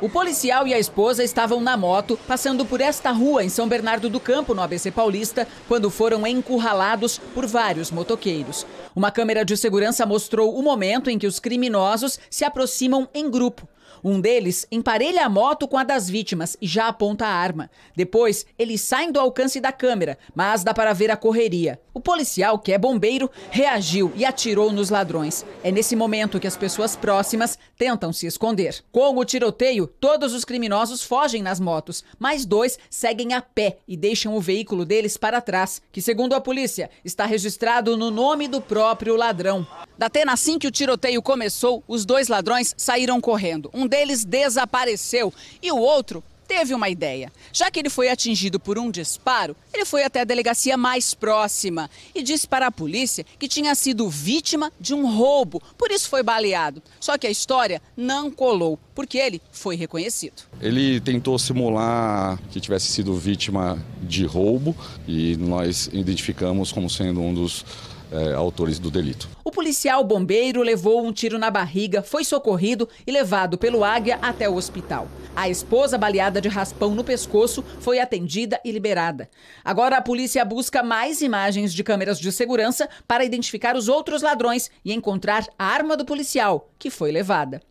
O policial e a esposa estavam na moto, passando por esta rua em São Bernardo do Campo, no ABC Paulista, quando foram encurralados por vários motoqueiros. Uma câmera de segurança mostrou o momento em que os criminosos se aproximam em grupo. Um deles emparelha a moto com a das vítimas e já aponta a arma. Depois, eles saem do alcance da câmera, mas dá para ver a correria. O policial, que é bombeiro, reagiu e atirou nos ladrões. É nesse momento que as pessoas próximas tentam se esconder. Com o tiroteio, todos os criminosos fogem nas motos, mas dois seguem a pé e deixam o veículo deles para trás, que, segundo a polícia, está registrado no nome do próprio ladrão. Da Atena, assim que o tiroteio começou, os dois ladrões saíram correndo. Um deles desapareceu e o outro teve uma ideia. Já que ele foi atingido por um disparo, ele foi até a delegacia mais próxima e disse para a polícia que tinha sido vítima de um roubo, por isso foi baleado. Só que a história não colou, porque ele foi reconhecido. Ele tentou simular que tivesse sido vítima de roubo e nós identificamos como sendo um dos é, autores do delito policial bombeiro levou um tiro na barriga, foi socorrido e levado pelo Águia até o hospital. A esposa, baleada de raspão no pescoço, foi atendida e liberada. Agora a polícia busca mais imagens de câmeras de segurança para identificar os outros ladrões e encontrar a arma do policial, que foi levada.